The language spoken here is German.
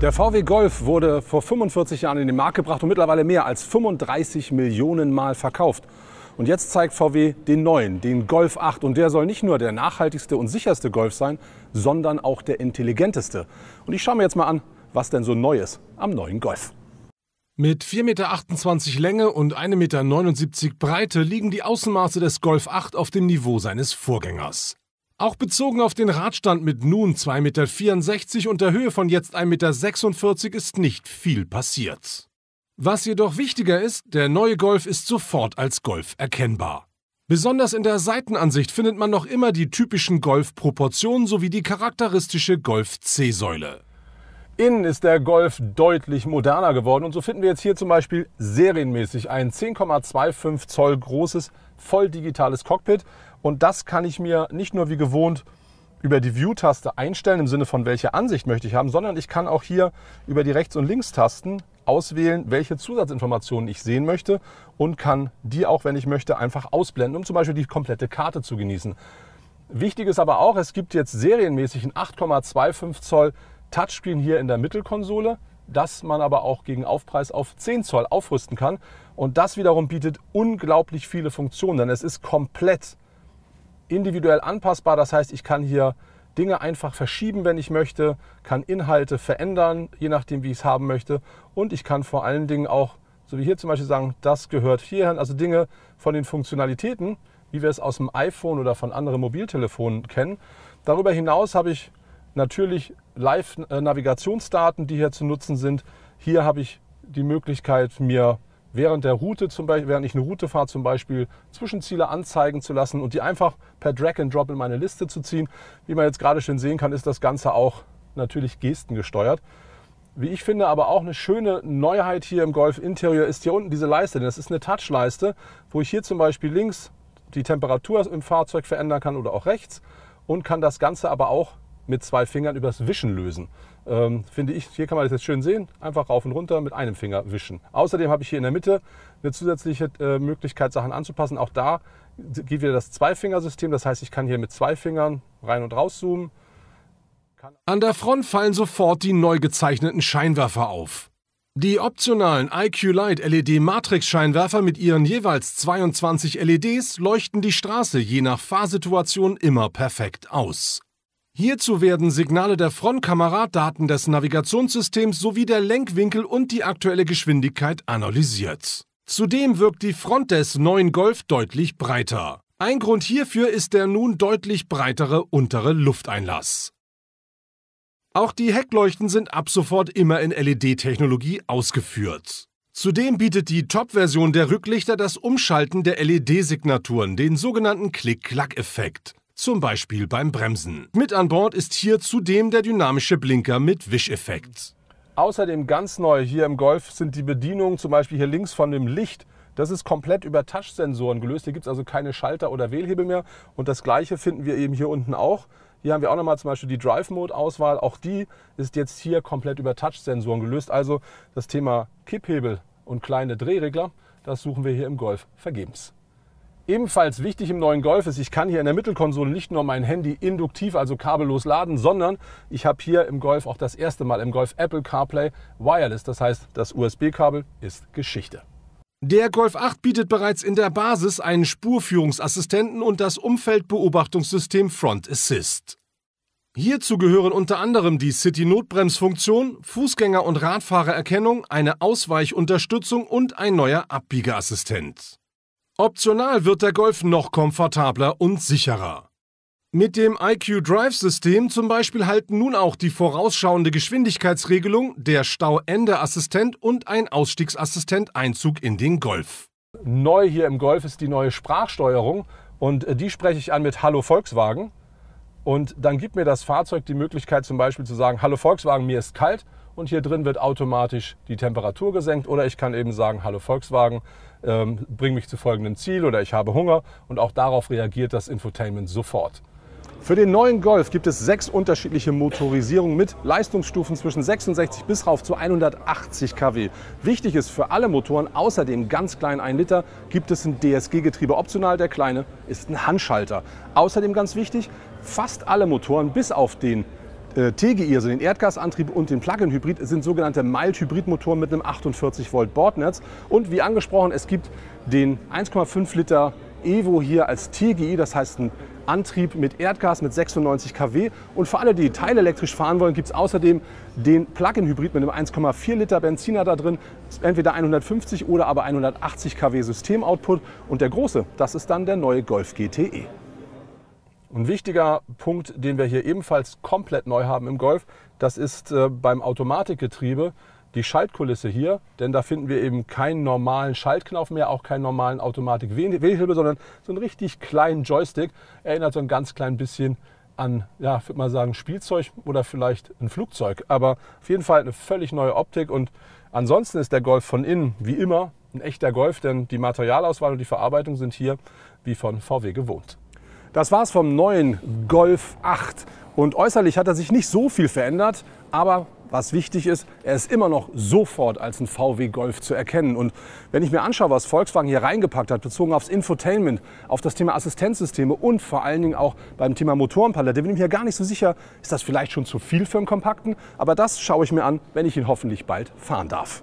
Der VW Golf wurde vor 45 Jahren in den Markt gebracht und mittlerweile mehr als 35 Millionen Mal verkauft. Und jetzt zeigt VW den neuen, den Golf 8. Und der soll nicht nur der nachhaltigste und sicherste Golf sein, sondern auch der intelligenteste. Und ich schaue mir jetzt mal an, was denn so Neues am neuen Golf. Mit 4,28 Meter Länge und 1,79 Meter Breite liegen die Außenmaße des Golf 8 auf dem Niveau seines Vorgängers. Auch bezogen auf den Radstand mit nun 2,64 Meter und der Höhe von jetzt 1,46 Meter ist nicht viel passiert. Was jedoch wichtiger ist, der neue Golf ist sofort als Golf erkennbar. Besonders in der Seitenansicht findet man noch immer die typischen Golf-Proportionen sowie die charakteristische Golf-C-Säule. Innen ist der Golf deutlich moderner geworden und so finden wir jetzt hier zum Beispiel serienmäßig ein 10,25 Zoll großes, voll digitales Cockpit und das kann ich mir nicht nur wie gewohnt über die View-Taste einstellen, im Sinne von welche Ansicht möchte ich haben, sondern ich kann auch hier über die Rechts- und Links-Tasten auswählen, welche Zusatzinformationen ich sehen möchte und kann die auch, wenn ich möchte, einfach ausblenden, um zum Beispiel die komplette Karte zu genießen. Wichtig ist aber auch, es gibt jetzt serienmäßig ein 8,25 Zoll Touchscreen hier in der Mittelkonsole, das man aber auch gegen Aufpreis auf 10 Zoll aufrüsten kann. Und das wiederum bietet unglaublich viele Funktionen, denn es ist komplett individuell anpassbar. Das heißt, ich kann hier Dinge einfach verschieben, wenn ich möchte, kann Inhalte verändern, je nachdem, wie ich es haben möchte. Und ich kann vor allen Dingen auch, so wie hier zum Beispiel sagen, das gehört hierhin, also Dinge von den Funktionalitäten, wie wir es aus dem iPhone oder von anderen Mobiltelefonen kennen. Darüber hinaus habe ich natürlich Live-Navigationsdaten, die hier zu nutzen sind. Hier habe ich die Möglichkeit, mir während der Route zum Beispiel, während ich eine Route fahre zum Beispiel, Zwischenziele anzeigen zu lassen und die einfach per Drag and Drop in meine Liste zu ziehen. Wie man jetzt gerade schön sehen kann, ist das Ganze auch natürlich gestengesteuert. Wie ich finde, aber auch eine schöne Neuheit hier im Golf Interior ist hier unten diese Leiste, denn das ist eine Touch-Leiste, wo ich hier zum Beispiel links die Temperatur im Fahrzeug verändern kann oder auch rechts und kann das Ganze aber auch mit zwei Fingern übers Wischen lösen. Ähm, finde ich, hier kann man das jetzt schön sehen, einfach rauf und runter mit einem Finger wischen. Außerdem habe ich hier in der Mitte eine zusätzliche äh, Möglichkeit, Sachen anzupassen. Auch da geht wieder das Zweifingersystem, das heißt, ich kann hier mit zwei Fingern rein und raus zoomen. An der Front fallen sofort die neu gezeichneten Scheinwerfer auf. Die optionalen IQ Light LED Matrix Scheinwerfer mit ihren jeweils 22 LEDs leuchten die Straße je nach Fahrsituation immer perfekt aus. Hierzu werden Signale der Frontkamera, Daten des Navigationssystems sowie der Lenkwinkel und die aktuelle Geschwindigkeit analysiert. Zudem wirkt die Front des neuen Golf deutlich breiter. Ein Grund hierfür ist der nun deutlich breitere untere Lufteinlass. Auch die Heckleuchten sind ab sofort immer in LED-Technologie ausgeführt. Zudem bietet die Top-Version der Rücklichter das Umschalten der LED-Signaturen, den sogenannten Klick-Klack-Effekt zum Beispiel beim Bremsen. Mit an Bord ist hier zudem der dynamische Blinker mit Wischeffekt. Außerdem ganz neu hier im Golf sind die Bedienungen, zum Beispiel hier links von dem Licht, das ist komplett über Touchsensoren gelöst. Hier gibt es also keine Schalter oder Wählhebel mehr. Und das gleiche finden wir eben hier unten auch. Hier haben wir auch nochmal zum Beispiel die Drive-Mode-Auswahl. Auch die ist jetzt hier komplett über Touchsensoren gelöst. Also das Thema Kipphebel und kleine Drehregler, das suchen wir hier im Golf vergebens. Ebenfalls wichtig im neuen Golf ist, ich kann hier in der Mittelkonsole nicht nur mein Handy induktiv, also kabellos laden, sondern ich habe hier im Golf auch das erste Mal im Golf Apple CarPlay Wireless. Das heißt, das USB-Kabel ist Geschichte. Der Golf 8 bietet bereits in der Basis einen Spurführungsassistenten und das Umfeldbeobachtungssystem Front Assist. Hierzu gehören unter anderem die City-Notbremsfunktion, Fußgänger- und Radfahrererkennung, eine Ausweichunterstützung und ein neuer Abbiegeassistent. Optional wird der Golf noch komfortabler und sicherer. Mit dem IQ Drive System zum Beispiel halten nun auch die vorausschauende Geschwindigkeitsregelung, der Stauendeassistent und ein Ausstiegsassistent Einzug in den Golf. Neu hier im Golf ist die neue Sprachsteuerung und äh, die spreche ich an mit Hallo Volkswagen. Und dann gibt mir das Fahrzeug die Möglichkeit zum Beispiel zu sagen, Hallo Volkswagen, mir ist kalt und hier drin wird automatisch die Temperatur gesenkt oder ich kann eben sagen, hallo Volkswagen, ähm, bring mich zu folgendem Ziel oder ich habe Hunger und auch darauf reagiert das Infotainment sofort. Für den neuen Golf gibt es sechs unterschiedliche Motorisierungen mit Leistungsstufen zwischen 66 bis rauf zu 180 kW. Wichtig ist für alle Motoren, außer dem ganz kleinen 1 Liter, gibt es ein DSG-Getriebe optional. Der kleine ist ein Handschalter. Außerdem ganz wichtig, fast alle Motoren bis auf den äh, TGI, also den Erdgasantrieb und den Plug-in-Hybrid, sind sogenannte Mild-Hybrid-Motoren mit einem 48 Volt Bordnetz. Und wie angesprochen, es gibt den 1,5 Liter Evo hier als TGI, das heißt ein Antrieb mit Erdgas mit 96 kW. Und für alle, die teilelektrisch fahren wollen, gibt es außerdem den Plug-in-Hybrid mit einem 1,4 Liter Benziner da drin. Entweder 150 oder aber 180 kW System-Output. Und der große, das ist dann der neue Golf GTE. Ein wichtiger Punkt, den wir hier ebenfalls komplett neu haben im Golf, das ist äh, beim Automatikgetriebe die Schaltkulisse hier, denn da finden wir eben keinen normalen Schaltknauf mehr, auch keinen normalen Automatik-Wählhebel, sondern so einen richtig kleinen Joystick. Erinnert so ein ganz klein bisschen an, ja, ich würde mal sagen, Spielzeug oder vielleicht ein Flugzeug. Aber auf jeden Fall eine völlig neue Optik und ansonsten ist der Golf von innen wie immer ein echter Golf, denn die Materialauswahl und die Verarbeitung sind hier wie von VW gewohnt. Das war's vom neuen Golf 8. Und äußerlich hat er sich nicht so viel verändert, aber was wichtig ist, er ist immer noch sofort als ein VW Golf zu erkennen. Und wenn ich mir anschaue, was Volkswagen hier reingepackt hat, bezogen aufs Infotainment, auf das Thema Assistenzsysteme und vor allen Dingen auch beim Thema Motorenpalette, bin ich mir gar nicht so sicher, ist das vielleicht schon zu viel für einen Kompakten. Aber das schaue ich mir an, wenn ich ihn hoffentlich bald fahren darf.